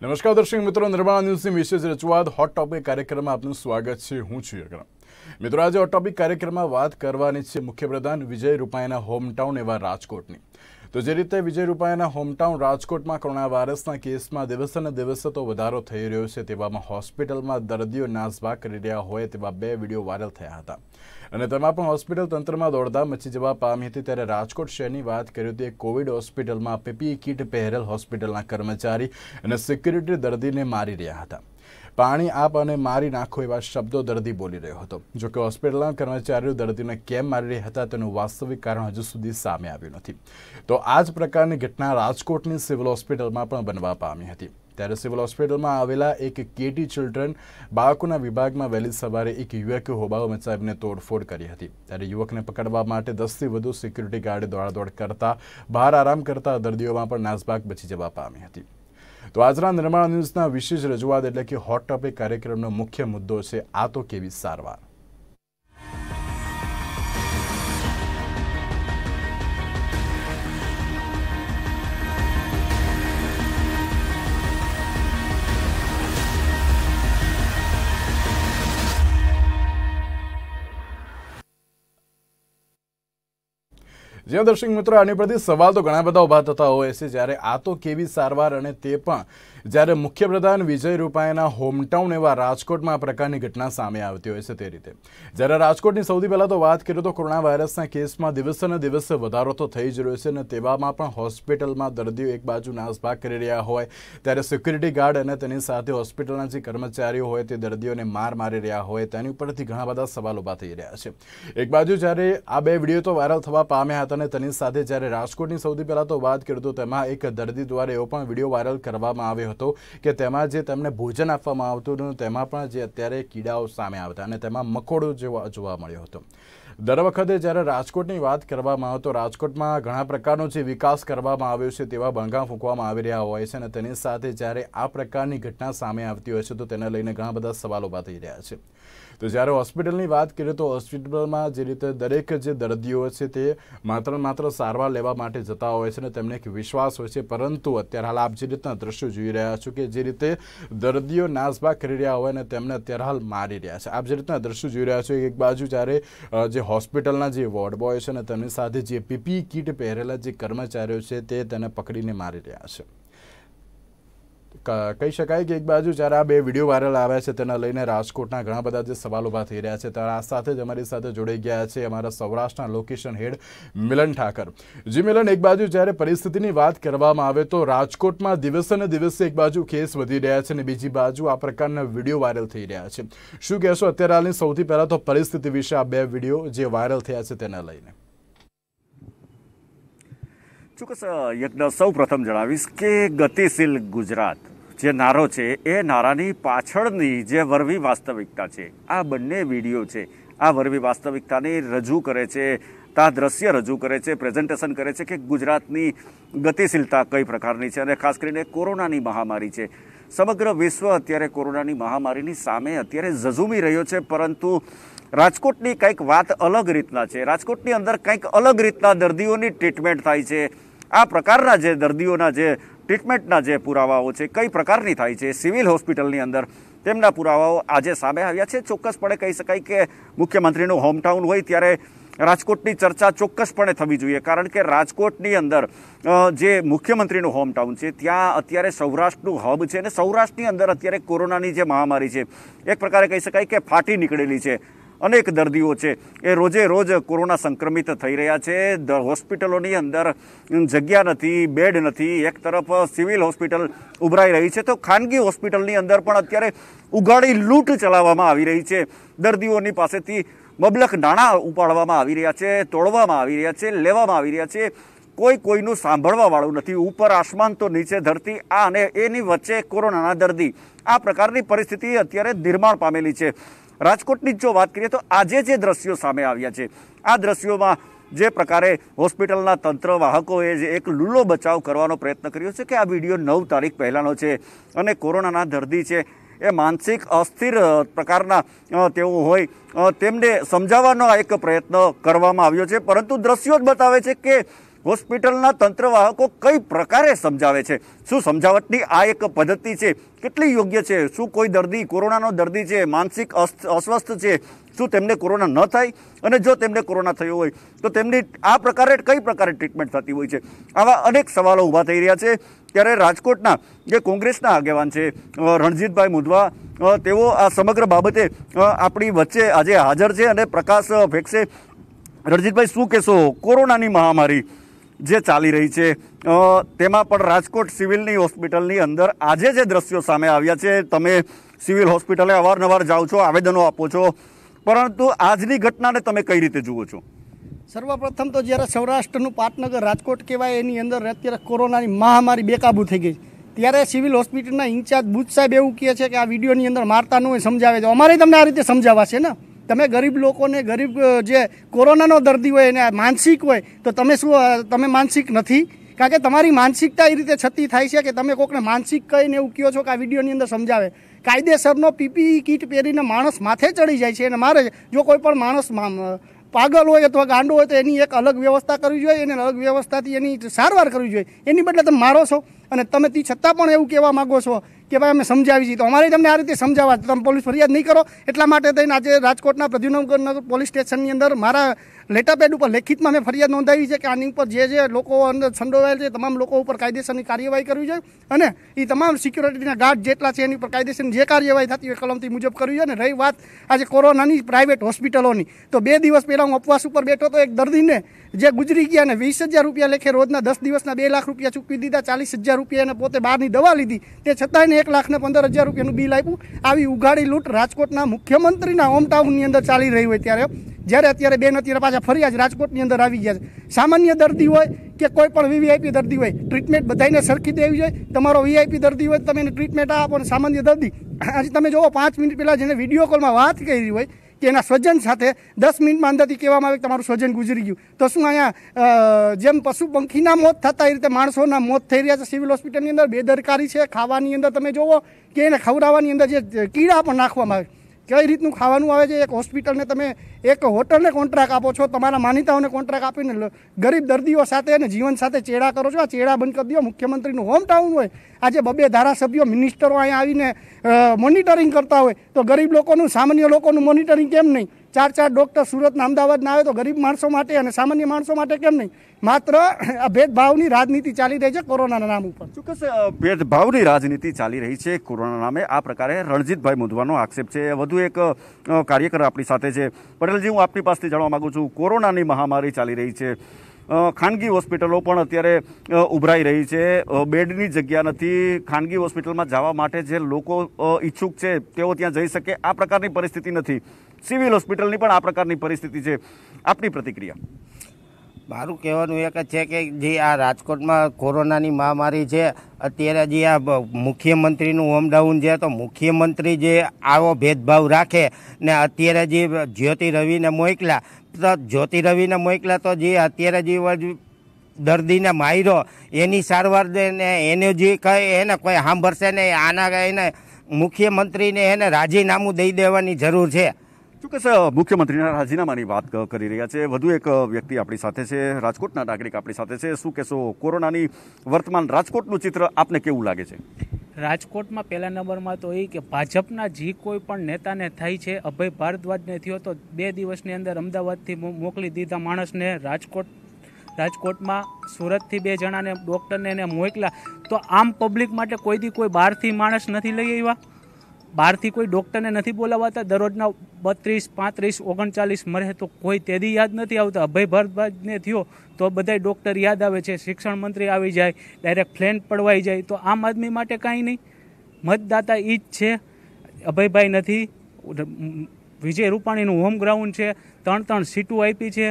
નમસ્કાર દર્શક મિત્રો નિર્માણ ન્યૂઝની વિશેષ રજૂઆત હોટ ટોપિક કાર્યક્રમમાં આપનું સ્વાગત છે હું છું અગ્રમ મિત્રો આજે હોટ ટોપિક કાર્યક્રમમાં વાત કરવાની છે મુખ્યપ્રધાન વિજય રૂપાણીના હોમટાઉન એવા રાજકોટની તો જે રીતે વિજય રૂપાયાના હોમટાઉન રાજકોટમાં કોરોના વાયરસના કેસમાં દિવસે દિવસે તો વધારો થઈ રહ્યો છે તેવામાં હોસ્પિટલમાં દર્દીઓ નાસભાગ કરી રહ્યા હોય તેવા બે વિડીયો વાયરલ થયા હતા અને તેમાં પણ હોસ્પિટલ તંત્રમાં દોડધામ મચી જવા પામી હતી ત્યારે રાજકોટ શહેરની વાત કરી હતી કોવિડ હોસ્પિટલમાં પીપીઈ કિટ પહેરેલ હોસ્પિટલના કર્મચારી અને સિક્યુરિટી દર્દીને મારી રહ્યા હતા પાણી આપ અને મારી નાખો એવા શબ્દો દર્દી બોલી રહ્યો હતો જો કે હોસ્પિટલના કર્મચારીઓ દર્દીને કેમ મારી રહ્યા હતા તેનું વાસ્તવિક કારણ હજુ સુધી સામે આવ્યું નથી તો આ જ પ્રકારની ઘટના રાજકોટની સિવિલ હોસ્પિટલમાં પણ બનવા પામી હતી ત્યારે સિવિલ હોસ્પિટલમાં આવેલા એક કેટી ચિલ્ડ્રન બાળકોના વિભાગમાં વહેલી સવારે એક યુવકે હોબાળો મચાવીને તોડફોડ કરી હતી ત્યારે યુવકને પકડવા માટે દસથી વધુ સિક્યુરિટી ગાર્ડ દોડાદોડ કરતા બહાર આરામ કરતા દર્દીઓમાં પણ નાસભાગ બચી જવા પામી હતી તો આજના નિર્માણ ન્યૂઝના વિશેષ રજૂઆત એટલે કે હોટ ટોપિક કાર્યક્રમનો મુખ્ય મુદ્દો છે આ તો કેવી સારવાર જે દર્શક મિત્રો આની પરથી સવાલ તો ઘણા બધા ઊભા થતા હોય છે જ્યારે આ તો કેવી સારવાર અને તે પણ જ્યારે મુખ્યપ્રધાન વિજય રૂપાયાના હોમટાઉન એવા રાજકોટમાં આ પ્રકારની ઘટના સામે આવતી હોય છે તે રીતે જ્યારે રાજકોટની સૌથી પહેલાં તો વાત કરીએ તો કોરોના વાયરસના કેસમાં દિવસે ને દિવસે વધારો તો થઈ જ રહ્યો છે અને તેવામાં પણ હોસ્પિટલમાં દર્દીઓ એક બાજુ નાસભાગ કરી રહ્યા હોય ત્યારે સિક્યુરિટી ગાર્ડ અને તેની સાથે હોસ્પિટલના જે કર્મચારીઓ હોય તે દર્દીઓને માર મારી રહ્યા હોય તેની ઉપરથી ઘણા બધા સવાલ ઊભા થઈ રહ્યા છે એક બાજુ જ્યારે આ બે વિડીયો તો વાયરલ થવા પામ્યા હતા અને તેની સાથે જ્યારે રાજકોટની સૌથી પહેલાં તો વાત કરી તો તેમાં એક દર્દી દ્વારા એવો પણ વિડીયો વાયરલ કરવામાં આવ્યો હતો હતો કે તેમાં જે તેમને ભોજન આપવામાં આવતું હતું તેમાં પણ જે અત્યારે કીડાઓ સામે આવતા અને તેમાં મકોડો જેવા જોવા મળ્યો હતો દર વખતે જ્યારે રાજકોટની વાત કરવામાં આવે તો રાજકોટમાં ઘણા પ્રકારનો જે વિકાસ કરવામાં આવ્યો છે તેવા બણગાં ફૂંકવામાં આવી રહ્યા હોય છે અને તેની સાથે જ્યારે આ પ્રકારની ઘટના સામે આવતી હોય છે તો તેને લઈને ઘણા બધા સવાલો ઊભા થઈ રહ્યા છે તો જ્યારે હોસ્પિટલની વાત કરીએ તો હોસ્પિટલમાં જે રીતે દરેક જે દર્દીઓ છે તે માત્ર માત્ર સારવાર લેવા માટે જતા હોય છે અને તેમને એક વિશ્વાસ હોય છે પરંતુ અત્યારે હાલ આપ જે રીતના દ્રશ્યો જોઈ રહ્યા છો કે જે રીતે દર્દીઓ નાસભાગ કરી રહ્યા હોય અને તેમને અત્યારે હાલ મારી રહ્યા છે આપ જે રીતના દ્રશ્યો જોઈ રહ્યા છો એક બાજુ જ્યારે જે હોસ્પિટલના જે વોર્ડ બોય છે અને તેમની સાથે જે પીપી કિટ પહેરેલા જે કર્મચારીઓ છે તે તેને પકડીને મારી રહ્યા છે કહી શકાય કે એક બાજુ જ્યારે આ બે વિડીયો વાયરલ આવ્યા છે તેના લઈને રાજકોટના ઘણા બધા જે સવાલ ઊભા થઈ રહ્યા છે ત્યારે આ સાથે જ અમારી સાથે જોડાઈ ગયા છે અમારા સૌરાષ્ટ્રના લોકેશન હેડ મિલન ઠાકર જી મિલન એક બાજુ જ્યારે પરિસ્થિતિની વાત કરવામાં આવે તો રાજકોટમાં દિવસે ને દિવસે એક બાજુ કેસ વધી રહ્યા છે અને બીજી બાજુ આ પ્રકારના વિડીયો વાયરલ થઈ રહ્યા છે શું કહેશો અત્યારે હાલની સૌથી પહેલાં તો પરિસ્થિતિ વિશે આ બે વિડીયો જે વાયરલ થયા છે તેના લઈને ચોક્કસ યજ્ઞ સૌ પ્રથમ જણાવીશ કે ગતિશીલ ગુજરાત જે નારો છે એ નારાની પાછળની જે વરવી વાસ્તવિકતા છે આ બંને વિડીયો છે આ વરવી વાસ્તવિકતાને રજૂ કરે છે તા દ્રશ્ય રજૂ કરે છે પ્રેઝન્ટેશન કરે છે કે ગુજરાતની ગતિશીલતા કઈ પ્રકારની છે અને ખાસ કરીને કોરોનાની મહામારી છે સમગ્ર વિશ્વ અત્યારે કોરોનાની મહામારીની સામે અત્યારે ઝઝૂમી રહ્યો છે પરંતુ રાજકોટની કંઈક વાત અલગ રીતના છે રાજકોટની અંદર કંઈક અલગ રીતના દર્દીઓની ટ્રીટમેન્ટ થાય છે આ પ્રકારના જે દર્દીઓના જે ટ્રીટમેન્ટના જે પુરાવાઓ છે કઈ પ્રકારની થાય છે સિવિલ હોસ્પિટલની અંદર તેમના પુરાવાઓ આજે સામે આવ્યા છે ચોક્કસપણે કહી શકાય કે મુખ્યમંત્રીનું હોમટાઉન હોય ત્યારે રાજકોટની ચર્ચા ચોક્કસપણે થવી જોઈએ કારણ કે રાજકોટની અંદર જે મુખ્યમંત્રીનું હોમટાઉન છે ત્યાં અત્યારે સૌરાષ્ટ્રનું હબ છે અને સૌરાષ્ટ્રની અંદર અત્યારે કોરોનાની જે મહામારી છે એક પ્રકારે કહી શકાય કે ફાટી નીકળેલી છે અનેક દર્દીઓ છે એ રોજે રોજ કોરોના સંક્રમિત થઈ રહ્યા છે હોસ્પિટલોની અંદર જગ્યા નથી બેડ નથી એક તરફ સિવિલ હોસ્પિટલ ઉભરાઈ રહી છે તો ખાનગી હોસ્પિટલની અંદર પણ અત્યારે ઉઘાડી લૂંટ ચલાવવામાં આવી રહી છે દર્દીઓની પાસેથી મબલક નાણાં ઉપાડવામાં આવી રહ્યા છે તોડવામાં આવી રહ્યા છે લેવામાં આવી રહ્યા છે કોઈ કોઈનું સાંભળવાવાળું નથી ઉપર આસમાન તો નીચે ધરતી આ અને એની વચ્ચે કોરોનાના દર્દી આ પ્રકારની પરિસ્થિતિ અત્યારે નિર્માણ પામેલી છે રાજકોટની જ જો વાત કરીએ તો આજે જે દ્રશ્યો સામે આવ્યા છે આ દ્રશ્યોમાં જે પ્રકારે હોસ્પિટલના તંત્ર વાહકોએ જે એક લૂલો બચાવ કરવાનો પ્રયત્ન કર્યો છે કે આ વિડીયો નવ તારીખ પહેલાંનો છે અને કોરોનાના દર્દી છે એ માનસિક અસ્થિર પ્રકારના તેઓ હોય તેમને સમજાવવાનો એક પ્રયત્ન કરવામાં આવ્યો છે પરંતુ દ્રશ્યો જ બતાવે છે કે હોસ્પિટલના તંત્રવાહકો કઈ પ્રકારે સમજાવે છે શું સમજાવટની આ એક પદ્ધતિ છે કેટલી યોગ્ય છે શું કોઈ દર્દી કોરોનાનો દર્દી છે માનસિક અસ્વસ્થ છે શું તેમને કોરોના ન થાય અને જો તેમને કોરોના થયો હોય તો તેમની આ પ્રકારે કઈ પ્રકારે ટ્રીટમેન્ટ થતી હોય છે આવા અનેક સવાલો ઊભા થઈ રહ્યા છે ત્યારે રાજકોટના જે કોંગ્રેસના આગેવાન છે રણજીતભાઈ મુધવા તેઓ આ સમગ્ર બાબતે આપણી વચ્ચે આજે હાજર છે અને પ્રકાશ ફેંકશે રણજીતભાઈ શું કહેશો કોરોનાની મહામારી જે ચાલી રહી છે તેમાં પણ રાજકોટ સિવિલની હોસ્પિટલની અંદર આજે જે દ્રશ્યો સામે આવ્યા છે તમે સિવિલ હોસ્પિટલે અવારનવાર જાઓ છો આવેદનો આપો છો પરંતુ આજની ઘટનાને તમે કઈ રીતે જુઓ છો સર્વપ્રથમ તો જ્યારે સૌરાષ્ટ્રનું પાટનગર રાજકોટ કહેવાય એની અંદર અત્યારે કોરોનાની મહામારી બેકાબુ થઈ ગઈ ત્યારે સિવિલ હોસ્પિટલના ઇન્ચાર્જ બુજ સાહેબ એવું કહે છે કે આ વિડીયોની અંદર મારતાનું એ સમજાવે છે અમારે તમને આ રીતે સમજાવાશે ને તમે ગરીબ લોકોને ગરીબ જે કોરોનાનો દર્દી હોય એને માનસિક હોય તો તમે શું તમે માનસિક નથી કારણ કે તમારી માનસિકતા એ રીતે છતી થાય છે કે તમે કોકને માનસિક કહીને એવું કહો છો કે આ વિડીયોની અંદર સમજાવે કાયદેસરનો પીપીઈ કીટ પહેરીને માણસ માથે ચડી જાય છે અને મારે જો કોઈ પણ માણસ પાગલ હોય અથવા ગાંડો હોય તો એની એક અલગ વ્યવસ્થા કરવી જોઈએ એને અલગ વ્યવસ્થાથી એની સારવાર કરવી જોઈએ એની બદલે તમે મારો છો અને તમે થી છત્તા પણ એવું કેવા માંગો છો કે ભાઈ અમને સમજાવી જી તો અમારે તમને આ રીતે સમજાવવા તમને પોલીસ ફરિયાદ ન કરો એટલા માટે થઈને આજે રાજકોટના પ્રદ્યુનોમગન પોલીસ સ્ટેશનની અંદર મારા લેટા પેડ ઉપર લેખિતમાં મે ફરિયાદ નોંધાવી છે કે આ ની ઉપર જે જે લોકો અંદર છંડોવાય છે તમામ લોકો ઉપર કાયદેસરની કાર્યવાહી કરવી જોઈએ અને એ તમામ સિક્યુરિટીના ગાઢ જેટલા છે એની ઉપર કાયદેસરની જે કાર્યવાહી થતી હોય કલમથી મુજબ કરવી છે ને રઈ વાત આજે કોરોનાની પ્રાઇવેટ હોસ્પિટલોની તો બે દિવસ પેલા હું ઉપવાસ ઉપર બેઠો તો એક દર્દીને જે गुઝરી ગયા ને 20000 રૂપિયા લેકે રોજના 10 દિવસના 2 લાખ રૂપિયા ચૂકવી દીધા 40000 હજાર રૂપિયા એને પોતે બહારની દવા લીધી તે છતાંય એક લાખને પંદર હજાર રૂપિયાનું બિલ આપ્યું આવી ઉઘાડી લૂંટ રાજકોટના મુખ્યમંત્રીના હોમ ટાઉનની અંદર ચાલી રહી હોય ત્યારે જ્યારે અત્યારે બેન અત્યારે પાછા ફરી આજ રાજકોટની અંદર આવી ગયા છે સામાન્ય દર્દી હોય કે કોઈ પણ વીવીઆઈપી દર્દી હોય ટ્રીટમેન્ટ બધાને સરખી દેવી જોઈએ તમારો વીઆઈપી દર્દી હોય તમે એને ટ્રીટમેન્ટ આપો અને સામાન્ય દર્દી આજે તમે જુઓ પાંચ મિનિટ પહેલાં જેને વિડીયો કોલમાં વાત કરી હોય તેના સ્વજન સાથે દસ મિનિટમાં અંદરથી કહેવામાં આવે કે તમારું સ્વજન ગુજરી ગયું તો શું અહીંયા જેમ પશુ પંખીના મોત થતા એ રીતે માણસોના મોત થઈ રહ્યા છે સિવિલ હોસ્પિટલની અંદર બેદરકારી છે ખાવાની અંદર તમે જોવો કે એને ખવડાવવાની અંદર જે કીડા પણ નાખવામાં આવે કઈ રીતનું ખાવાનું આવે છે એક હોસ્પિટલને તમે એક હોટલને કોન્ટ્રાક્ટ આપો છો તમારા માનીતાઓને કોન્ટ્રાક્ટ આપીને ગરીબ દર્દીઓ સાથે અને જીવન સાથે ચેડા કરો છો આ ચેડા બંધ કરી દો મુખ્યમંત્રીનું હોમ ટાઉન હોય આજે બબે ધારાસભ્યો મિનિસ્ટરો અહીંયા આવીને મોનિટરિંગ કરતા હોય તો ગરીબ લોકોનું સામાન્ય લોકોનું મોનિટરિંગ કેમ નહીં ચાર ચાર ડૉક્ટર સુરતના અમદાવાદના આવે તો ગરીબ માણસો માટે અને સામાન્ય માણસો માટે કેમ નહીં માત્ર આ ભેદભાવની રાજનીતિ ચાલી રહી છે કોરોનાના નામ ઉપર ચોક્કસ ભેદભાવની રાજનીતિ ચાલી રહી છે કોરોના નામે આ પ્રકારે રણજીતભાઈ મુદવાનો આક્ષેપ છે વધુ એક કાર્યકર આપણી સાથે છે પટેલજી હું આપની પાસેથી જાણવા માગું છું કોરોનાની મહામારી ચાલી રહી છે ખાનગી હોસ્પિટલો પણ અત્યારે ઉભરાઈ રહી છે બેડની જગ્યા નથી ખાનગી હોસ્પિટલમાં જવા માટે જે લોકો ઈચ્છુક છે તેઓ ત્યાં જઈ શકે આ પ્રકારની પરિસ્થિતિ નથી સિવિલ હોસ્પિટલની પણ આ પ્રકારની પરિસ્થિતિ છે આપની પ્રતિક્રિયા મારું કહેવાનું એક જ છે કે જે આ રાજકોટમાં કોરોનાની મહામારી છે અત્યારે જે આ મુખ્યમંત્રીનું હોમડાઉન છે તો મુખ્યમંત્રી જે આવો ભેદભાવ રાખે ને અત્યારે જે જ્યોતિ રવિને મોકલા તો જ્યોતિ રવિને મોકલા તો જે અત્યારે જે દર્દીને માર્યો એની સારવાર ને એને જે કહે એને કોઈ સાંભળશે ને આના એને મુખ્યમંત્રીને એને રાજીનામું દઈ દેવાની જરૂર છે ચોક્કસ મુખ્યમંત્રીના રાજીનામાની વાત કરી રહ્યા છે વધુ એક વ્યક્તિ આપણી સાથે છે રાજકોટના નાગરિક આપણી સાથે છે શું કહેશો કોરોનાની વર્તમાન રાજકોટનું ચિત્ર આપને કેવું લાગે છે રાજકોટમાં પહેલા નંબરમાં તો એ કે ભાજપના જે કોઈ પણ નેતાને થાય છે અભય ભારદ્વાજને થયો તો બે દિવસની અંદર અમદાવાદથી મોકલી દીધા માણસને રાજકોટ રાજકોટમાં સુરતથી બે જણાને ડૉક્ટરને એને મોકલા તો આમ પબ્લિક માટે કોઈ દી કોઈ બહારથી માણસ નથી લઈ આવ્યા બહારથી કોઈ ડૉક્ટરને નથી બોલાવાતા દરરોજના બત્રીસ પાંત્રીસ ઓગણચાલીસ મરે તો કોઈ તેદી યાદ નથી આવતા અભય ભારદ્વાજને થયો તો બધાય ડૉક્ટર યાદ આવે છે શિક્ષણ મંત્રી આવી જાય ડાયરેક્ટ ફ્લેન પડવાઈ જાય તો આમ આદમી માટે કાંઈ નહીં મતદાતા એ જ છે અભયભાઈ નથી વિજય રૂપાણીનું હોમ ગ્રાઉન્ડ છે ત્રણ ત્રણ સીટો આપી છે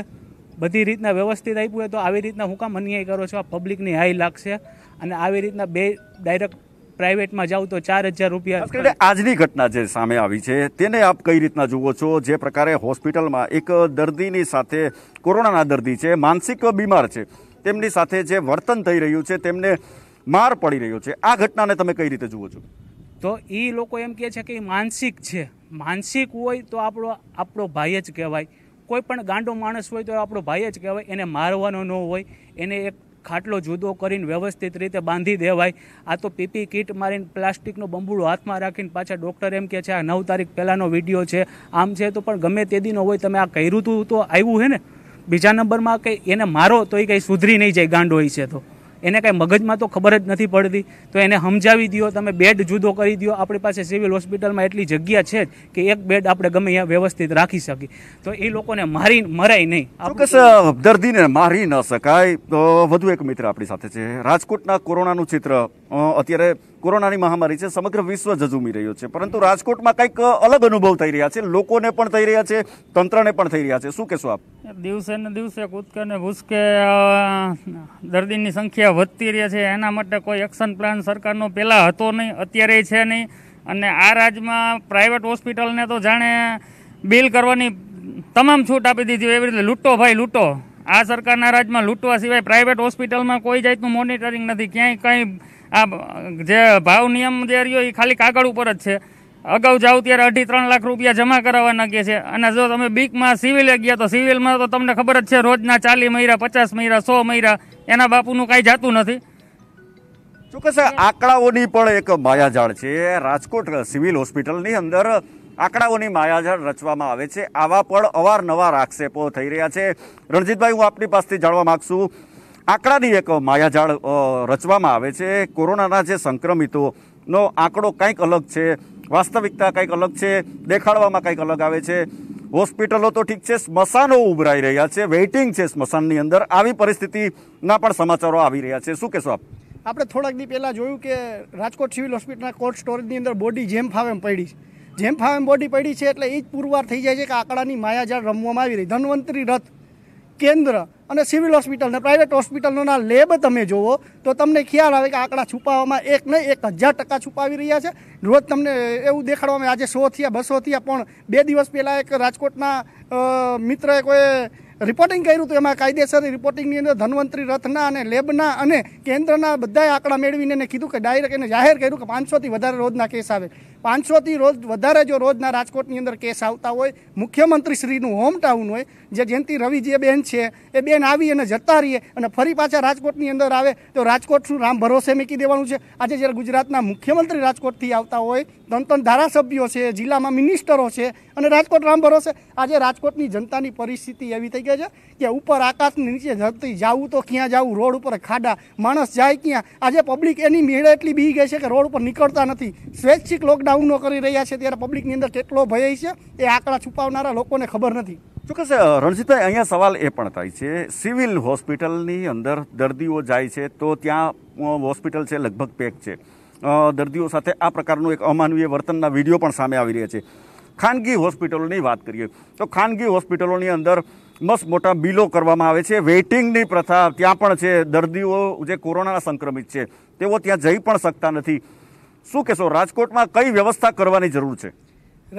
બધી રીતના વ્યવસ્થિત આપ્યું હોય તો આવી રીતના હું કામ અન્યાય કરો છો આ પબ્લિકની હાઈ લાગશે અને આવી રીતના બે ડાયરેક્ટ પ્રાઇવેટમાં જાઓ તો ચાર હજાર રૂપિયા આજની ઘટના જે સામે આવી છે તેને આપ કઈ રીતના જુઓ છો જે પ્રકારે હોસ્પિટલમાં એક દર્દીની સાથે કોરોનાના દર્દી છે માનસિક બીમાર છે તેમની સાથે જે વર્તન થઈ રહ્યું છે તેમને માર પડી રહ્યો છે આ ઘટનાને તમે કઈ રીતે જુઓ છો તો એ લોકો એમ કહે છે કે માનસિક છે માનસિક હોય તો આપણો આપણો ભાઈ જ કહેવાય કોઈ પણ ગાંડો માણસ હોય તો આપણો ભાઈ જ કહેવાય એને મારવાનો ન હોય એને એક ખાટલો જુદો કરીને વ્યવસ્થિત રીતે બાંધી દેવાય આ તો પીપી કીટ મારીને પ્લાસ્ટિકનો બંબુડો હાથમાં રાખીને પાછા ડૉક્ટર એમ કહે છે આ નવ તારીખ પહેલાંનો વિડીયો છે આમ છે તો પણ ગમે તે દીનો હોય તમે આ કર્યું તો આવ્યું હે ને બીજા નંબરમાં કંઈ એને મારો તો એ કંઈ સુધરી નહીં જાય ગાંડો હોય છે તો એને કાંઈ મગજમાં તો ખબર જ નથી પડતી તો એને સમજાવી દો તમે બેડ જુદો કરી દો આપણી પાસે સિવિલ હોસ્પિટલમાં એટલી જગ્યા છે કે એક બેડ આપણે ગમે અહીંયા વ્યવસ્થિત રાખી શકીએ તો એ લોકોને મારી મરાય નહીં ચોક્કસ દર્દીને મારી ન શકાય તો વધુ એક મિત્ર આપણી સાથે છે રાજકોટના કોરોનાનું ચિત્ર અત્યારે કોરોનાની મહામારી છે સમગ્ર વિશ્વ જજુમી રહ્યું છે પરંતુ રાજકોટમાં કંઈક અલગ અનુભવ થઈ રહ્યા છે લોકોને પણ થઈ રહ્યા છે તંત્રને પણ થઈ રહ્યા છે શું કહેશો આપ દિવસે ને દિવસે કૂદકે ને ભૂસકે દર્દીની સંખ્યા વધતી રહે છે એના માટે કોઈ એક્શન પ્લાન સરકારનો પહેલાં હતો નહીં અત્યારે છે નહીં અને આ રાજ્યમાં પ્રાઇવેટ હોસ્પિટલને તો જાણે બિલ કરવાની તમામ છૂટ આપી દીધી એવી રીતે લૂંટો ભાઈ લૂંટો આ સરકારના રાજમાં લૂંટવા સિવાય પ્રાઇવેટ હોસ્પિટલમાં કોઈ જાતનું મોનિટરિંગ નથી ક્યાંય કંઈ આ જે ભાવ નિયમ જે રહ્યો એ ખાલી કાગળ ઉપર જ છે અગાઉ જાઓ ત્યારે અઢી ત્રણ લાખ રૂપિયા જમા કરાવવાના કે છે અને જો તમે બીકમાં સિવિલે ગયા તો સિવિલમાં તો તમને ખબર જ છે રોજના ચાલી મહિરા પચાસ મહિરા સો મહિરા એના બાપુનું કાંઈ જાતું નથી ચોક્કસ આંકડાઓની પણ એક માયાજાળ છે રાજકોટ સિવિલ હોસ્પિટલની અંદર આંકડાઓની માયાજાળ રચવામાં આવે છે આવા પણ અવારનવાર આક્ષેપો થઈ રહ્યા છે રણજીતભાઈ હું આપની પાસેથી જાણવા માગશું આંકડાની એક માયાજાળ રચવામાં આવે છે કોરોનાના જે સંક્રમિતોનો આંકડો કંઈક અલગ છે વાસ્તવિકતા કંઈક અલગ છે દેખાડવામાં કંઈક અલગ આવે છે હોસ્પિટલો તો ઠીક છે સ્મશાનો ઉભરાઈ રહ્યા છે વેઇટિંગ છે સ્મશાનની અંદર આવી પરિસ્થિતિના પણ સમાચારો આવી રહ્યા છે શું કહેશો આપ આપણે થોડાક દી પહેલાં જોયું કે રાજકોટ સિવિલ હોસ્પિટલના કોલ્ડ સ્ટોરેજની અંદર બોડી જેમ ફાવે એમ પડી છે જેમ ફાવે એમ બોડી પડી છે એટલે એ જ પુરવાર થઈ જાય છે કે આંકડાની માયાજાળ રમવામાં આવી રહી ધન્વંતરી રથ કેન્દ્ર અને સિવિલ હોસ્પિટલને પ્રાઇવેટ હોસ્પિટલના લેબ તમે જુઓ તો તમને ખ્યાલ આવે કે આંકડા છુપાવવામાં એક નહીં એક હજાર ટકા છુપાવી રહ્યા છે રોજ તમને એવું દેખાડવામાં આજે સો થયા બસો થયા પણ બે દિવસ પહેલાં એક રાજકોટના મિત્રએ કોઈ રિપોર્ટિંગ કર્યું હતું એમાં કાયદેસર રિપોર્ટિંગની અંદર ધન્વંતરી રથના અને લેબના અને કેન્દ્રના બધા આંકડા મેળવીને એને કીધું કે ડાયરેક્ટ એને જાહેર કર્યું કે પાંચસોથી વધારે રોજના કેસ આવે પાંચસોથી રોજ વધારે જો રોજના રાજકોટની અંદર કેસ આવતા હોય મુખ્યમંત્રીશ્રીનું હોમ ટાઉન હોય જે જયંતિ જે બેન છે એ બે જઈએ આવી અને જતા રહીએ અને ફરી પાછા રાજકોટની અંદર આવે તો રાજકોટ શું રામ ભરોસે મૂકી દેવાનું છે આજે જ્યારે ગુજરાતના મુખ્યમંત્રી રાજકોટથી આવતા હોય ત્રણ ત્રણ ધારાસભ્યો છે જિલ્લામાં મિનિસ્ટરો છે અને રાજકોટ રામ ભરોસે આજે રાજકોટની જનતાની પરિસ્થિતિ એવી થઈ ગઈ છે કે ઉપર આકાશની નીચે ધરતી જવું તો ક્યાં જવું રોડ ઉપર ખાડા માણસ જાય ક્યાં આજે પબ્લિક એની મેળે એટલી બી ગઈ છે કે રોડ ઉપર નીકળતા નથી સ્વૈચ્છિક લોકડાઉનો કરી રહ્યા છે ત્યારે પબ્લિકની અંદર કેટલો ભય છે એ આંકડા છુપાવનારા લોકોને ખબર નથી ચોક્કસ રણજીતભાઈ અહીંયા સવાલ એ પણ થાય છે સિવિલ હોસ્પિટલની અંદર દર્દીઓ જાય છે તો ત્યાં હોસ્પિટલ છે લગભગ પેક છે દર્દીઓ સાથે આ પ્રકારનું એક અમાનવીય વર્તનના વિડીયો પણ સામે આવી રહ્યા છે ખાનગી હોસ્પિટલોની વાત કરીએ તો ખાનગી હોસ્પિટલોની અંદર મસ્ત મોટા બિલો કરવામાં આવે છે વેઇટિંગની પ્રથા ત્યાં પણ છે દર્દીઓ જે કોરોના સંક્રમિત છે તેઓ ત્યાં જઈ પણ શકતા નથી શું કહેશો રાજકોટમાં કઈ વ્યવસ્થા કરવાની જરૂર છે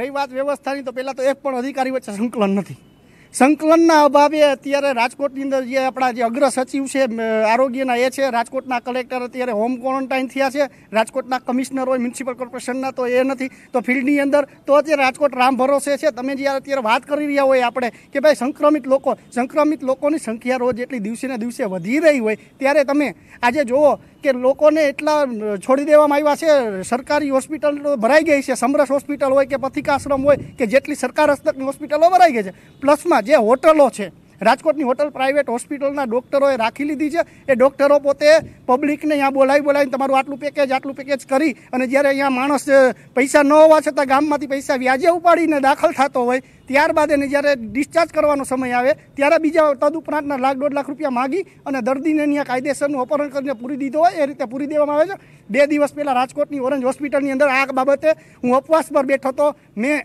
રહી વાત વ્યવસ્થાની તો પહેલાં તો એક પણ અધિકારી વચ્ચે સંકલન નથી સંકલનના અભાવે અત્યારે રાજકોટની અંદર જે આપણા જે અગ્ર સચિવ છે આરોગ્યના એ છે રાજકોટના કલેક્ટર અત્યારે હોમ ક્વોરન્ટાઇન થયા છે રાજકોટના કમિશનર હોય મ્યુનિસિપલ કોર્પોરેશનના તો એ નથી તો ફિલ્ડની અંદર તો અત્યારે રાજકોટ રામ ભરોસે છે તમે જ્યારે અત્યારે વાત કરી રહ્યા હોય આપણે કે ભાઈ સંક્રમિત લોકો સંક્રમિત લોકોની સંખ્યા રોજ એટલી દિવસેને દિવસે વધી રહી હોય ત્યારે તમે આજે જુઓ કે લોકોને એટલા છોડી દેવામાં આવ્યા છે સરકારી હોસ્પિટલ ભરાઈ ગઈ છે સમરસ હોસ્પિટલ હોય કે પથિકાશ્રમ હોય કે જેટલી સરકાર હસ્તકની હોસ્પિટલો ભરાઈ ગઈ છે પ્લસમાં રાજકોટમાં જે હોટલો છે રાજકોટની હોટલ પ્રાઇવેટ હોસ્પિટલના ડૉક્ટરોએ રાખી લીધી છે એ ડૉક્ટરો પોતે પબ્લિકને અહીંયા બોલાવી બોલાવીને તમારું આટલું પેકેજ આટલું પેકેજ કરી અને જ્યારે અહીંયા માણસ પૈસા ન હોવા છતાં ગામમાંથી પૈસા વ્યાજે ઉપાડીને દાખલ થતો હોય ત્યારબાદ એને જ્યારે ડિસ્ચાર્જ કરવાનો સમય આવે ત્યારે બીજા તદુપરાંતના લાખ દોઢ લાખ રૂપિયા માગી અને દર્દીને અહીંયા કાયદેસરનું અપહરણ કરીને પૂરી દીધો હોય એ રીતે પૂરી દેવામાં આવે છે બે દિવસ પહેલાં રાજકોટની ઓરેન્જ હોસ્પિટલની અંદર આ બાબતે હું અપવાસ પર બેઠો હતો મેં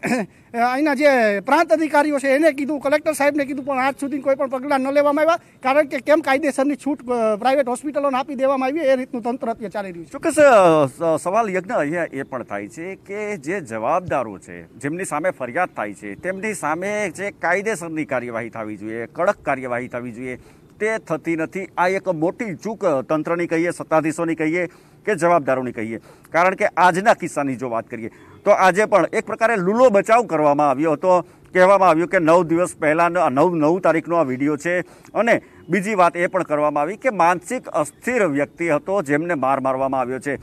અહીંના જે પ્રાંત અધિકારીઓ છે એને કીધું કલેક્ટર સાહેબને કીધું પણ આજ સુધી કોઈ પણ પગલાં ન લેવામાં આવ્યા કારણ કે કેમ કાયદેસરની છૂટ પ્રાઇવેટ હોસ્પિટલોને આપી દેવામાં આવી એ રીતનું તંત્ર અત્યારે ચાલી રહ્યું છે ચોક્કસ સવાલ યજ્ઞ અહીંયા એ પણ થાય છે કે જે જવાબદારો છે જેમની સામે ફરિયાદ થાય છે તેમની એની સામે જે કાયદેસરની કાર્યવાહી થવી જોઈએ કડક કાર્યવાહી થવી જોઈએ તે થતી નથી આ એક મોટી ચૂક તંત્રની કહીએ સત્તાધીશોની કહીએ કે જવાબદારોની કહીએ કારણ કે આજના કિસ્સાની જો વાત કરીએ તો આજે પણ એક પ્રકારે લૂલો બચાવ કરવામાં આવ્યો હતો કહેવામાં આવ્યું કે નવ દિવસ પહેલાંનો નવ નવ તારીખનો આ વિડીયો છે અને બીજી વાત એ પણ કરવામાં આવી કે માનસિક અસ્થિર વ્યક્તિ હતો જેમને માર મારવામાં આવ્યો છે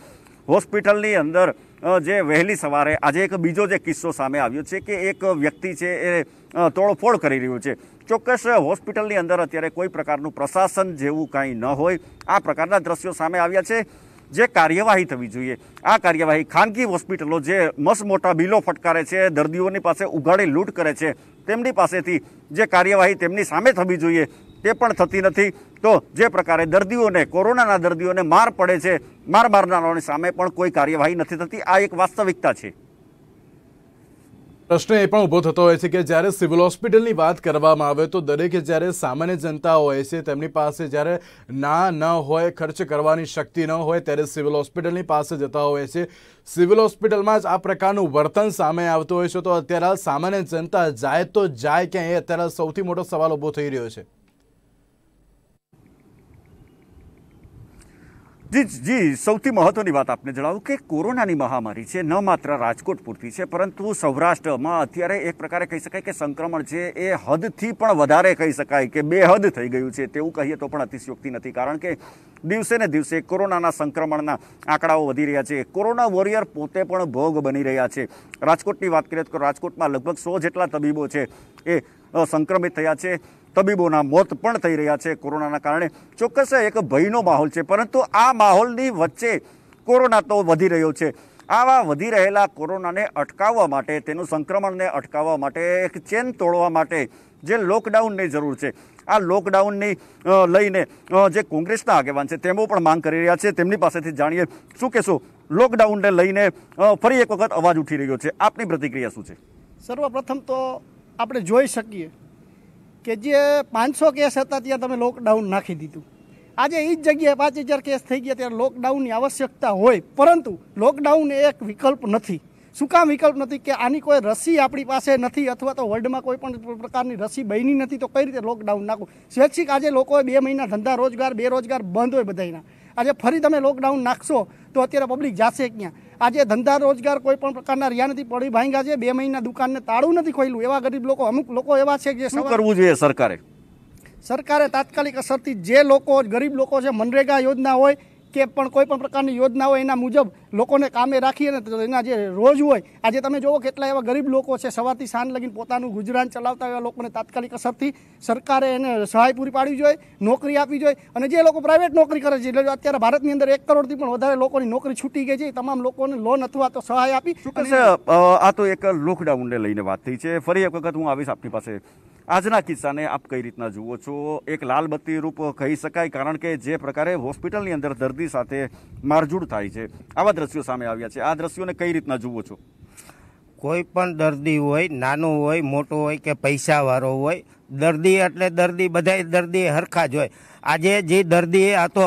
હોસ્પિટલની અંદર જે વહેલી સવારે આજે એક બીજો જે કિસ્સો સામે આવ્યો છે કે એક વ્યક્તિ છે એ તોડફોડ કરી રહ્યો છે ચોક્કસ હોસ્પિટલની અંદર અત્યારે કોઈ પ્રકારનું પ્રશાસન જેવું કાંઈ ન હોય આ પ્રકારના દ્રશ્યો સામે આવ્યા છે જે કાર્યવાહી થવી જોઈએ આ કાર્યવાહી ખાનગી હોસ્પિટલો જે મસમોટા બિલો ફટકારે છે દર્દીઓની પાસે ઉઘાડી લૂંટ કરે છે તેમની પાસેથી જે કાર્યવાહી તેમની સામે થવી જોઈએ તે પણ થતી નથી તો જે પ્રકારે દર્દીઓને કોરોનાના દર્દીઓને માર પડે છે માર મારનારાઓની સામે પણ કોઈ કાર્યવાહી નથી થતી આ એક વાસ્તવિકતા છે પ્રશ્ન એ પણ ઊભો થતો હોય છે કે જ્યારે સિવિલ હોસ્પિટલની વાત કરવામાં આવે તો દરેકે જ્યારે સામાન્ય જનતા હોય છે તેમની પાસે જ્યારે ના ન હોય ખર્ચ કરવાની શક્તિ ન હોય ત્યારે સિવિલ હોસ્પિટલની પાસે જતા હોય છે સિવિલ હોસ્પિટલમાં જ આ પ્રકારનું વર્તન સામે આવતું હોય છે તો અત્યારે સામાન્ય જનતા જાય તો જાય ક્યાં એ અત્યારે સૌથી મોટો સવાલ ઊભો થઈ રહ્યો છે જી જી સૌથી મહત્વની વાત આપને જણાવું કે કોરોનાની મહામારી છે ન માત્ર રાજકોટ પૂરતી છે પરંતુ સૌરાષ્ટ્રમાં અત્યારે એક પ્રકારે કહી શકાય કે સંક્રમણ છે એ હદથી પણ વધારે કહી શકાય કે બેહદ થઈ ગયું છે તેવું કહીએ તો પણ અતિશયોક્તિ નથી કારણ કે દિવસે ને દિવસે કોરોનાના સંક્રમણના આંકડાઓ વધી રહ્યા છે કોરોના વોરિયર પોતે પણ ભોગ બની રહ્યા છે રાજકોટની વાત કરીએ તો રાજકોટમાં લગભગ સો જેટલા તબીબો છે એ સંક્રમિત થયા છે તબીબોના મોત પણ થઈ રહ્યા છે કોરોનાના કારણે ચોક્કસ એક ભયનો માહોલ છે પરંતુ આ માહોલની વચ્ચે કોરોના તો વધી રહ્યો છે આવા વધી રહેલા કોરોનાને અટકાવવા માટે તેનું સંક્રમણને અટકાવવા માટે એક ચેન તોડવા માટે જે લોકડાઉનની જરૂર છે આ લોકડાઉનની લઈને જે કોંગ્રેસના આગેવાન છે તેમો પણ માંગ કરી રહ્યા છે તેમની પાસેથી જાણીએ શું કહેશો લોકડાઉનને લઈને ફરી એક વખત અવાજ ઉઠી રહ્યો છે આપની પ્રતિક્રિયા શું છે સર્વપ્રથમ તો આપણે જોઈ શકીએ કે જે પાંચસો કેસ હતા ત્યાં તમે લોકડાઉન નાખી દીધું આજે એ જ જગ્યાએ પાંચ હજાર કેસ થઈ ગયા ત્યારે લોકડાઉનની આવશ્યકતા હોય પરંતુ લોકડાઉન એક વિકલ્પ નથી શું કામ વિકલ્પ નથી કે આની કોઈ રસી આપણી પાસે નથી અથવા તો વર્લ્ડમાં કોઈ પણ પ્રકારની રસી બની નથી તો કઈ રીતે લોકડાઉન નાખવું સ્વૈચ્છિક આજે લોકોએ બે મહિના ધંધા રોજગાર બેરોજગાર બંધ હોય બધાના આજે ફરી તમે લોકડાઉન નાખશો તો અત્યારે પબ્લિક જાશે ક્યાં આજે ધંધા રોજગાર કોઈ પણ પ્રકારના રહ્યા નથી પડી ભાંગા છે બે મહિના દુકાનને તાળું નથી ખોલ્યું એવા ગરીબ લોકો અમુક લોકો એવા છે કે શું કરવું જોઈએ સરકારે સરકારે તાત્કાલિક અસરથી જે લોકો ગરીબ લોકો છે મનરેગા યોજના હોય કે પણ કોઈ પણ પ્રકારની યોજના હોય એના મુજબ લોકોને કામે રાખીએ તો એના જે રોજ હોય આજે તમે જોવો કેટલા એવા ગરીબ લોકો છે સવારથી સાંજ લગીને પોતાનું ગુજરાન ચલાવતા એવા લોકોને તાત્કાલિક અસરથી સરકારે એને સહાય પૂરી પાડવી જોઈએ નોકરી આપવી જોઈએ અને જે લોકો પ્રાઇવેટ નોકરી કરે છે એટલે અત્યારે ભારતની અંદર એક કરોડથી પણ વધારે લોકોની નોકરી છૂટી ગઈ છે તમામ લોકોને લોન અથવા તો સહાય આપી આ તો એક લોકડાઉનને લઈને વાત થઈ છે ફરી એક વખત હું આવીશ આપની પાસે આજના કિસ્સાને આપ કઈ રીતના જુઓ છો એક લાલબત્તી રૂપ કહી શકાય કારણ કે જે પ્રકારે હોસ્પિટલની અંદર દર્દી સાથે મારઝૂડ થાય છે આવા દ્રશ્યો સામે આવ્યા છે આ દ્રશ્યોને કઈ રીતના જુઓ છો કોઈ પણ દર્દી હોય નાનો હોય મોટો હોય કે પૈસાવાળો હોય દર્દી એટલે દર્દી બધા દર્દી હરખા જ હોય આજે જે દર્દી હતો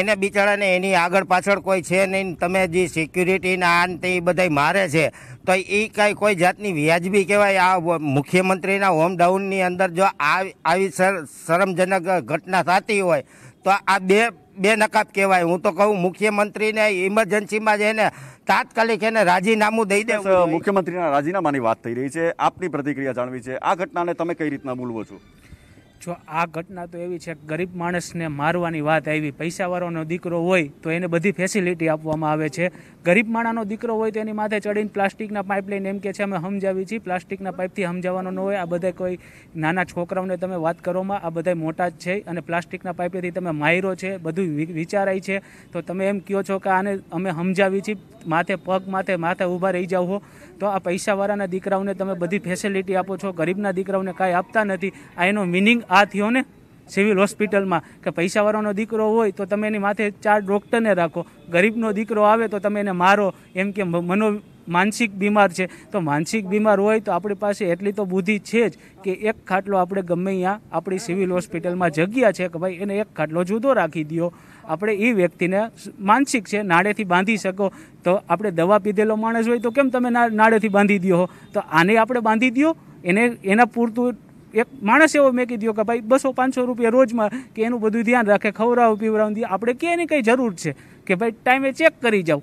એને બિચારાને એની આગળ પાછળ કોઈ છે નહીં તમે જે સિક્યુરિટીના આન તે બધા મારે છે તો એ કાંઈ કોઈ જાતની વ્યાજબી કહેવાય આ મુખ્યમંત્રીના હોમડાઉનની અંદર જો આવી શરમજનક ઘટના થતી હોય તો આ બે બે નકાબ કહેવાય હું તો કહું મુખ્યમંત્રીને ઇમરજન્સીમાં જઈને તાત્કાલિક એને રાજીનામું દઈ દે મુખ્યમંત્રીના રાજીનામાની વાત થઈ રહી છે આપની પ્રતિક્રિયા જાણવી છે આ ઘટનાને તમે કઈ રીતના બોલવો છો જો આ ઘટના તો એવી છે ગરીબ માણસને મારવાની વાત આવી પૈસાવાળાનો દીકરો હોય તો એને બધી ફેસિલિટી આપવામાં આવે છે ગરીબ માણાનો દીકરો હોય તો એની માથે ચડીને પ્લાસ્ટિકના પાઇપ લઈને એમ કે છે અમે સમજાવી છીએ પ્લાસ્ટિકના પાઇપથી સમજાવવાનો ન હોય આ બધા કોઈ નાના છોકરાઓને તમે વાત કરોમાં આ બધા મોટા જ છે અને પ્લાસ્ટિકના પાઇપેથી તમે માયરો છે બધું વિચારાય છે તો તમે એમ કહો છો કે આને અમે સમજાવી છીએ માથે પગ માથે માથે ઊભા રહી જાઓ તો આ પૈસાવાળાના દીકરાઓને તમે બધી ફેસિલિટી આપો છો ગરીબના દીકરાઓને કાંઈ આપતા નથી આ એનો મિનિંગ આ થયો ને સિવિલ હોસ્પિટલમાં કે પૈસાવાળાનો દીકરો હોય તો તમે એની માથે ચાર ડૉક્ટરને રાખો ગરીબનો દીકરો આવે તો તમે એને મારો એમ કે મનો માનસિક બીમાર છે તો માનસિક બીમાર હોય તો આપણી પાસે એટલી તો બુદ્ધિ છે જ કે એક ખાટલો આપણે ગમે અહીંયા આપણી સિવિલ હોસ્પિટલમાં જગ્યા છે કે ભાઈ એને એક ખાટલો જુદો રાખી દો આપણે એ વ્યક્તિને માનસિક છે નાળેથી બાંધી શકો તો આપણે દવા પીધેલો માણસ હોય તો કેમ તમે નાળેથી બાંધી દો તો આને આપણે બાંધી દો એને એના પૂરતું એક માણસ એવો મેકી દો કે ભાઈ બસો પાંચસો રૂપિયા રોજમાં કે એનું બધું ધ્યાન રાખે ખવડાવ પીવડાવ દે આપણે કે એની કંઈ જરૂર છે કે ભાઈ ટાઈમે ચેક કરી જાઓ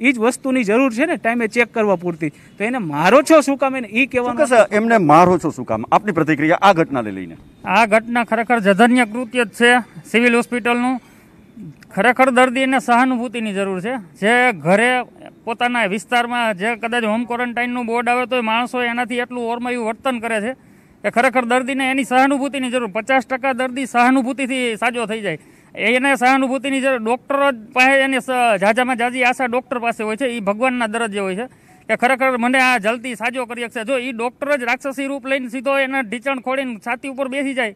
એ જ વસ્તુની જરૂર છે ને ટાઈમે ચેક કરવા પૂરતી તો એને મારો છો શું કામ એને એ કહેવાનું એમને મારો છો શું કામ આપની પ્રતિક્રિયા આ ઘટનાને લઈને આ ઘટના ખરેખર જધન્ય કૃત્ય જ છે સિવિલ હોસ્પિટલનું ખરેખર દર્દીને સહાનુભૂતિની જરૂર છે જે ઘરે પોતાના વિસ્તારમાં જે કદાચ હોમ ક્વોરન્ટાઇનનું બોર્ડ આવે તો માણસો એનાથી એટલું ઓરમાયું વર્તન કરે છે કે ખરેખર દર્દીને એની સહાનુભૂતિની જરૂર પચાસ ટકા દર્દી સહાનુભૂતિથી સાજો થઈ જાય એને સહાનુભૂતિની જરૂર ડૉક્ટર જ પાસે એની ઝાઝામાં ઝાઝી આશા ડૉક્ટર પાસે હોય છે એ ભગવાનના દરજ્જે હોય છે કે ખરેખર મને આ જલ્દી સાજો કરી શકશે જો એ ડૉક્ટર જ રાક્ષસી રૂપ લઈને સીધો એને ઢીચણ ખોડીને છાતી ઉપર બેસી જાય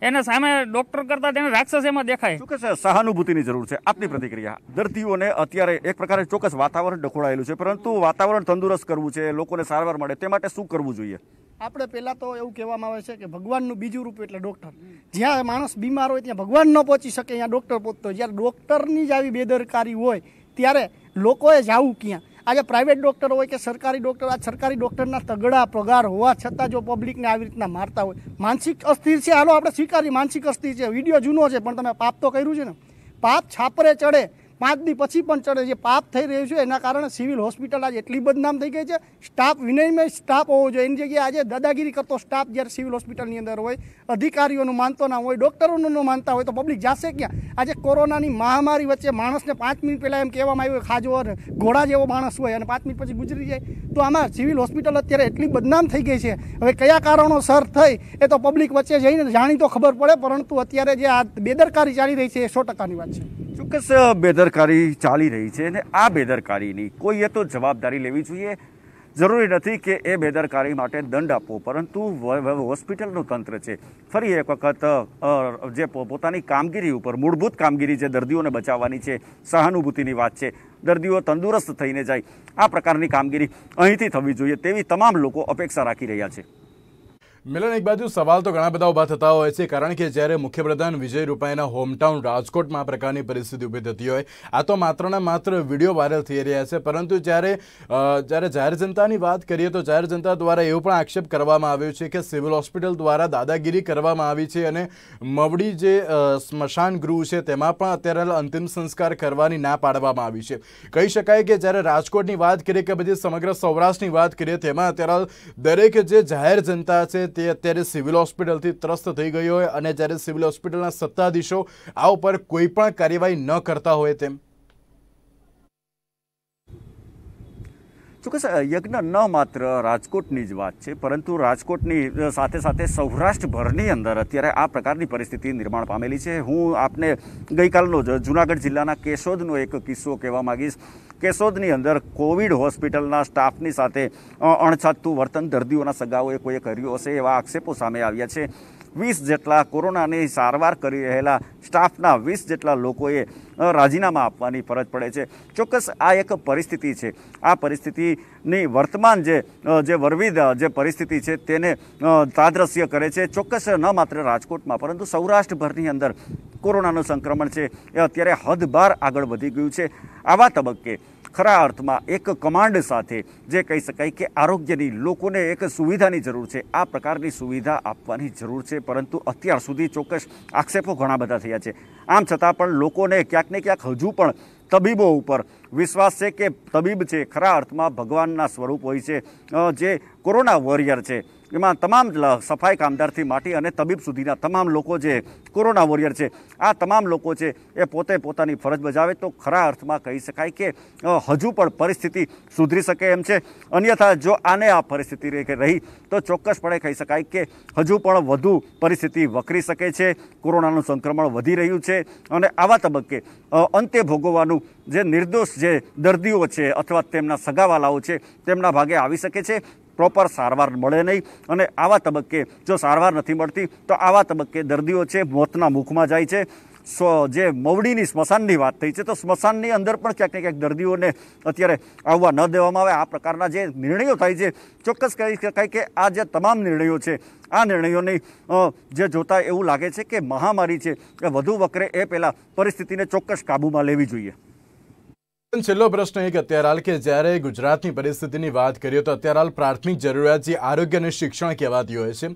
એને સામે ડોક્ટર કરતા તેને રાક્ષસ એમાં દેખાય ચોક્કસ સહાનુભૂતિની જરૂર છે આપની પ્રતિક્રિયા દર્દીઓને અત્યારે એક પ્રકારે ચોક્કસ વાતાવરણ ડખોળાયેલું છે પરંતુ વાતાવરણ તંદુરસ્ત કરવું છે લોકોને સારવાર મળે તે માટે શું કરવું જોઈએ આપણે પહેલાં તો એવું કહેવામાં આવે છે કે ભગવાનનું બીજું રૂપ એટલે ડૉક્ટર જ્યાં માણસ બીમાર હોય ત્યાં ભગવાન ન પહોંચી શકે ત્યાં ડૉક્ટર પહોંચતો જ્યારે ડૉક્ટરની જ આવી બેદરકારી હોય ત્યારે લોકોએ જવું ક્યાં આજે પ્રાઇવેટ ડૉક્ટર હોય કે સરકારી ડૉક્ટર આ સરકારી ડૉક્ટરના તગડા પગાર હોવા છતાં જો પબ્લિકને આવી રીતના મારતા હોય માનસિક અસ્થિર છે હાલો આપણે સ્વીકારીએ માનસિક અસ્થિર છે વિડીયો જૂનો છે પણ તમે પાપ તો કર્યું છે ને પાપ છાપરે ચડે પાંચ દી પછી પણ ચડે છે પાપ થઈ રહ્યું છે એના કારણે સિવિલ હોસ્પિટલ આજે એટલી બદનામ થઈ ગઈ છે સ્ટાફ વિનયમય સ્ટાફ હોવો જોઈએ એની જગ્યાએ આજે દાદાગીરી કરતો સ્ટાફ જ્યારે સિવિલ હોસ્પિટલની અંદર હોય અધિકારીઓનું માનતો ના હોય ડૉક્ટરોનું ન માનતા હોય તો પબ્લિક જાશે ક્યાં આજે કોરોનાની મહામારી વચ્ચે માણસને પાંચ મિનિટ પહેલાં એમ કહેવામાં આવ્યું ખાજો ઘોડા જેવો માણસ હોય અને પાંચ મિનિટ પછી ગુજરી જાય તો આમાં સિવિલ હોસ્પિટલ અત્યારે એટલી બદનામ થઈ ગઈ છે હવે કયા કારણોસર થઈ એ તો પબ્લિક વચ્ચે જઈને જાણી તો ખબર પડે પરંતુ અત્યારે જે આ બેદરકારી ચાલી રહી છે એ સો ટકાની વાત છે ચોક્કસ બેદર બેદરકારી ચાલી રહી છે અને આ બેદરકારીની કોઈએ તો જવાબદારી લેવી જોઈએ જરૂરી નથી કે એ બેદરકારી માટે દંડ આપવો પરંતુ હોસ્પિટલનું તંત્ર છે ફરી એક વખત જે પોતાની કામગીરી ઉપર મૂળભૂત કામગીરી જે દર્દીઓને બચાવવાની છે સહાનુભૂતિની વાત છે દર્દીઓ તંદુરસ્ત થઈને જાય આ પ્રકારની કામગીરી અહીંથી થવી જોઈએ તેવી તમામ લોકો અપેક્ષા રાખી રહ્યા છે મિલન એક બાજુ સવાલ તો ઘણા બધા ઉભા થતા હોય છે કારણ કે જ્યારે મુખ્યપ્રધાન વિજય રૂપાણીના હોમટાઉન રાજકોટમાં આ પ્રકારની પરિસ્થિતિ ઊભી થતી હોય આ તો માત્રને માત્ર વિડીયો વાયરલ થઈ રહ્યા છે પરંતુ જ્યારે જ્યારે જાહેર જનતાની વાત કરીએ તો જાહેર જનતા દ્વારા એવું પણ આક્ષેપ કરવામાં આવ્યો છે કે સિવિલ હોસ્પિટલ દ્વારા દાદાગીરી કરવામાં આવી છે અને મવડી જે સ્મશાન ગૃહ છે તેમાં પણ અત્યારે અંતિમ સંસ્કાર કરવાની ના પાડવામાં આવી છે કહી શકાય કે જ્યારે રાજકોટની વાત કરીએ કે પછી સમગ્ર સૌરાષ્ટ્રની વાત કરીએ તેમાં અત્યારે દરેક જે જાહેર જનતા છે તે અત્યારે સિવિલ હોસ્પિટલથી ત્રસ્ત થઈ ગયો હોય અને જ્યારે સિવિલ હોસ્પિટલના સત્તાધીશો આ ઉપર કોઈ પણ કાર્યવાહી ન કરતા હોય તેમ ચોક્કસ યજ્ઞ ન માત્ર રાજકોટની જ વાત છે પરંતુ રાજકોટની સાથે સાથે સૌરાષ્ટ્રભરની અંદર અત્યારે આ પ્રકારની પરિસ્થિતિ નિર્માણ પામેલી છે હું આપને ગઈકાલનો જ જૂનાગઢ જિલ્લાના કેશોદનો એક કિસ્સો કહેવા માગીશ કેશોદની અંદર કોવિડ હોસ્પિટલના સ્ટાફની સાથે અણછાતું વર્તન દર્દીઓના સગાઓએ કોઈએ કર્યું હશે એવા આક્ષેપો સામે આવ્યા છે વીસ જેટલા કોરોનાની સારવાર કરી રહેલા સ્ટાફના વીસ જેટલા લોકોએ રાજીનામા આપવાની ફરજ પડે છે ચોક્કસ આ એક પરિસ્થિતિ છે આ પરિસ્થિતિની વર્તમાન જે જે વરવિદ જે પરિસ્થિતિ છે તેને તાદ્રશ્ય કરે છે ચોક્કસ ન માત્ર રાજકોટમાં પરંતુ સૌરાષ્ટ્રભરની અંદર કોરોનાનું સંક્રમણ છે એ અત્યારે હદબાર આગળ વધી ગયું છે આવા તબક્કે ખરા અર્થમાં એક કમાન્ડ સાથે જે કહી શકાય કે આરોગ્યની લોકોને એક સુવિધાની જરૂર છે આ પ્રકારની સુવિધા આપવાની જરૂર છે પરંતુ અત્યાર સુધી ચોક્કસ આક્ષેપો ઘણા બધા થયા છે આમ છતાં પણ લોકોને ક્યાંક ને ક્યાંક હજુ પણ તબીબો ઉપર વિશ્વાસ છે કે તબીબ છે ખરા અર્થમાં ભગવાનના સ્વરૂપ હોય છે જે કોરોના વોરિયર છે એમાં તમામ સફાઈ કામદારથી માટી અને તબીબ સુધીના તમામ લોકો જે કોરોના વોરિયર છે આ તમામ લોકો છે એ પોતે પોતાની ફરજ બજાવે તો ખરા અર્થમાં કહી શકાય કે હજુ પણ પરિસ્થિતિ સુધરી શકે એમ છે અન્યથા જો આને આ પરિસ્થિતિ રહી તો ચોક્કસપણે કહી શકાય કે હજુ પણ વધુ પરિસ્થિતિ વકરી શકે છે કોરોનાનું સંક્રમણ વધી રહ્યું છે અને આવા તબક્કે અંતે ભોગવવાનું જે નિર્દોષ જે દર્દીઓ છે અથવા તેમના સગાવાલાઓ છે તેમના ભાગે આવી શકે છે પ્રોપર સારવાર મળે નહીં અને આવા તબક્કે જો સારવાર નથી મળતી તો આવા તબક્કે દર્દીઓ છે મોતના મુખમાં જાય છે સો જે મવડીની સ્મશાનની વાત થઈ છે તો સ્મશાનની અંદર પણ ક્યાંક ક્યાંક દર્દીઓને અત્યારે આવવા ન દેવામાં આવે આ પ્રકારના જે નિર્ણયો થાય છે ચોક્કસ કહી શકાય કે આ જે તમામ નિર્ણયો છે આ નિર્ણયોની જે જોતાં એવું લાગે છે કે મહામારી છે એ વધુ વકરે એ પહેલાં પરિસ્થિતિને ચોક્કસ કાબૂમાં લેવી જોઈએ છેલ્લો પ્રશ્ન એક અત્યારે હાલ કે જ્યારે ગુજરાતની પરિસ્થિતિની વાત કરીએ તો અત્યારે હાલ પ્રાથમિક જરૂરિયાત જે આરોગ્ય અને શિક્ષણ કહેવાતી હોય છે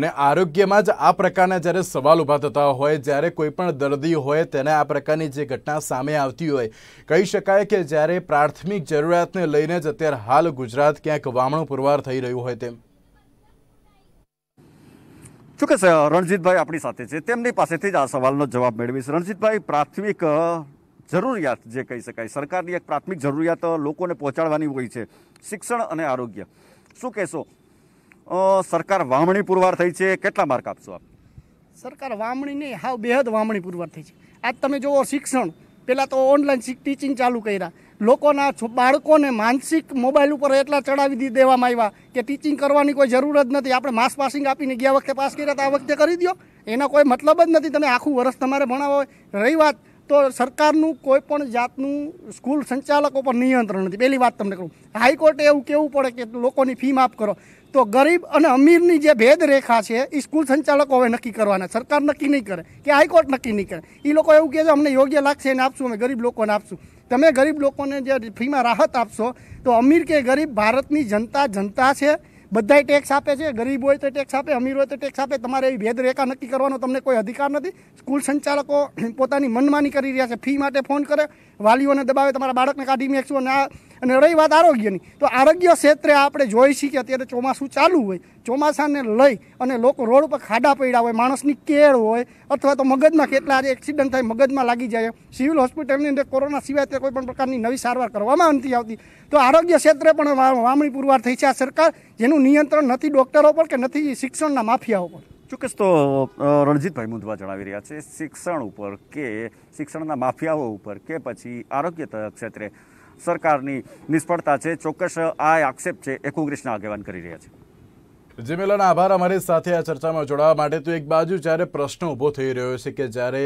અને આરોગ્યમાં જ આ પ્રકારના જ્યારે સવાલ ઊભા થતા હોય જ્યારે કોઈ પણ દર્દી હોય તેને આ પ્રકારની જે ઘટના સામે આવતી હોય કહી શકાય કે જ્યારે પ્રાથમિક જરૂરિયાતને લઈને જ અત્યારે હાલ ગુજરાત ક્યાંક વામણું પુરવાર થઈ રહ્યું હોય તેમ ચોક્કસ રણજીતભાઈ આપણી સાથે છે તેમની પાસેથી જ આ સવાલનો જવાબ મેળવીશ રણજીતભાઈ પ્રાથમિક જરૂરિયાત જે કહી શકાય સરકારની એક પ્રાથમિક જરૂરિયાત લોકોને પહોંચાડવાની હોય છે શિક્ષણ અને આરોગ્ય શું કહેશો સરકાર વામણી પુરવાર થઈ છે કેટલા માર્ક આપશો આપ સરકાર વામણી નહીં હાવ બેહદ વામણી પુરવાર થઈ છે આજ તમે જુઓ શિક્ષણ પહેલાં તો ઓનલાઈન ટીચિંગ ચાલુ કર્યા લોકોના બાળકોને માનસિક મોબાઈલ ઉપર એટલા ચડાવી દી દેવામાં આવ્યા કે ટીચિંગ કરવાની કોઈ જરૂર જ નથી આપણે માસ પાસિંગ આપીને ગયા વખતે પાસ કર્યા તો આ વખતે કરી દો એના કોઈ મતલબ જ નથી તમે આખું વર્ષ તમારે ભણાવો હોય રહી વાત તો સરકારનું કોઈ પણ જાતનું સ્કૂલ સંચાલકો પર નિયંત્રણ નથી પહેલી વાત તમને કહું હાઈકોર્ટે એવું કહેવું પડે કે લોકોની ફી માફ કરો તો ગરીબ અને અમીરની જે ભેદ રેખા છે એ સ્કૂલ સંચાલકો હવે નક્કી કરવાના સરકાર નક્કી નહીં કરે કે હાઈકોર્ટ નક્કી નહીં કરે એ લોકો એવું કહે છે અમને યોગ્ય લાગશે એને આપશું અમે ગરીબ લોકોને આપશું તમે ગરીબ લોકોને જે ફીમાં રાહત આપશો તો અમીર કે ગરીબ ભારતની જનતા જનતા છે બધાય ટેક્સ આપે છે ગરીબ હોય તો ટેક્સ આપે અમીર હોય તો ટેક્સ આપે તમારે એવી ભેદરેખા નક્કી કરવાનો તમને કોઈ અધિકાર નથી સ્કૂલ સંચાલકો પોતાની મનમાની કરી રહ્યા છે ફી માટે ફોન કરે વાલીઓને દબાવે તમારા બાળકને કાઢી નાખશો અને આ અને રહી વાત આરોગ્યની તો આરોગ્ય ક્ષેત્રે આપણે જોઈ છીએ કે અત્યારે ચોમાસું ચાલુ હોય ચોમાસાને લઈ અને લોકો રોડ ઉપર ખાડા પડ્યા હોય માણસની કેળ હોય અથવા તો મગજમાં કેટલા આજે એક્સિડન્ટ થાય મગજમાં લાગી જાય સિવિલ હોસ્પિટલની અંદર કોરોના સિવાય તે કોઈ પણ પ્રકારની નવી સારવાર કરવામાં નથી આવતી તો આરોગ્ય ક્ષેત્રે પણ વામણી પુરવાર થઈ છે આ સરકાર જેનું નિયંત્રણ નથી ડૉક્ટરો પર કે નથી શિક્ષણના માફિયાઓ પર ચોક્કસ તો રણજીતભાઈ મુંદવા જણાવી રહ્યા છે શિક્ષણ ઉપર કે શિક્ષણના માફિયાઓ ઉપર કે પછી આરોગ્ય ક્ષેત્રે સરકારની નિષ્ફળતા છે ચોક્કસ આ આક્ષેપ છે એ કોંગ્રેસના આગેવાન કરી રહ્યા છે જીમેલાના આભાર અમારી સાથે આ ચર્ચામાં જોડાવા માટે તો એક બાજુ જ્યારે પ્રશ્ન ઊભો થઈ રહ્યો છે કે જ્યારે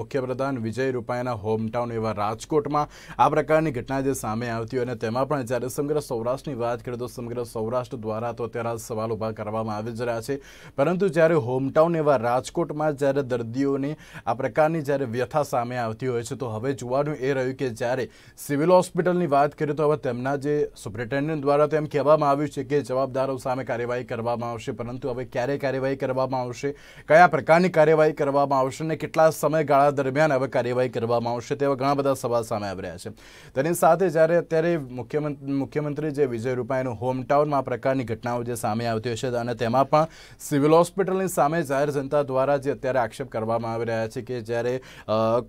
મુખ્યપ્રધાન વિજય રૂપાણીના હોમટાઉન એવા રાજકોટમાં આ પ્રકારની ઘટના જે સામે આવતી અને તેમાં પણ જ્યારે સમગ્ર સૌરાષ્ટ્રની વાત કરીએ તો સમગ્ર સૌરાષ્ટ્ર દ્વારા તો અત્યારે સવાલ ઊભા કરવામાં આવી જ રહ્યા છે પરંતુ જ્યારે હોમટાઉન એવા રાજકોટમાં જ્યારે દર્દીઓની આ પ્રકારની જ્યારે વ્યથા સામે આવતી હોય છે તો હવે જોવાનું એ રહ્યું કે જ્યારે સિવિલ હોસ્પિટલની વાત કરીએ તો હવે તેમના જે સુપ્રિન્ટેન્ડન્ટ દ્વારા તો એમ કહેવામાં આવ્યું છે કે જવાબદારો સામે કાર્યવાહી કરવા કરવામાં આવશે પરંતુ હવે ક્યારે કાર્યવાહી કરવામાં આવશે કયા પ્રકારની કાર્યવાહી કરવામાં આવશે અને કેટલા સમયગાળા દરમિયાન હવે કાર્યવાહી કરવામાં આવશે તેવા ઘણા બધા સવાલ સામે આવી રહ્યા છે તેની સાથે જ્યારે અત્યારે મુખ્યમંત્રી મુખ્યમંત્રી જે વિજય રૂપાણીનું હોમટાઉનમાં આ પ્રકારની ઘટનાઓ જે સામે આવતી હશે અને તેમાં પણ સિવિલ હોસ્પિટલની સામે જાહેર જનતા દ્વારા જે અત્યારે આક્ષેપ કરવામાં આવી રહ્યા છે કે જ્યારે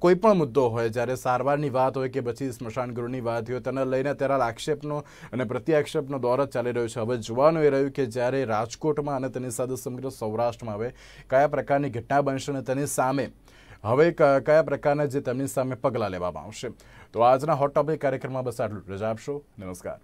કોઈ પણ મુદ્દો હોય જ્યારે સારવારની વાત હોય કે પછી સ્મશાન સ્મશાનગૃહની વાત હોય તેને લઈને અત્યારે આક્ષેપનો અને પ્રત્યાક્ષેપનો દોર જ ચાલી રહ્યો છે હવે જોવાનું એ રહ્યું કે જ્યારે રાજ રાજકોટમાં અને તેની સાથે સમગ્ર સૌરાષ્ટ્રમાં હવે કયા પ્રકારની ઘટના બનશે અને તેની સામે હવે કયા પ્રકારના જે તેમની સામે પગલાં લેવામાં આવશે તો આજના હોટ ટોપિક કાર્યક્રમમાં બસ આટલું રજા આપશો નમસ્કાર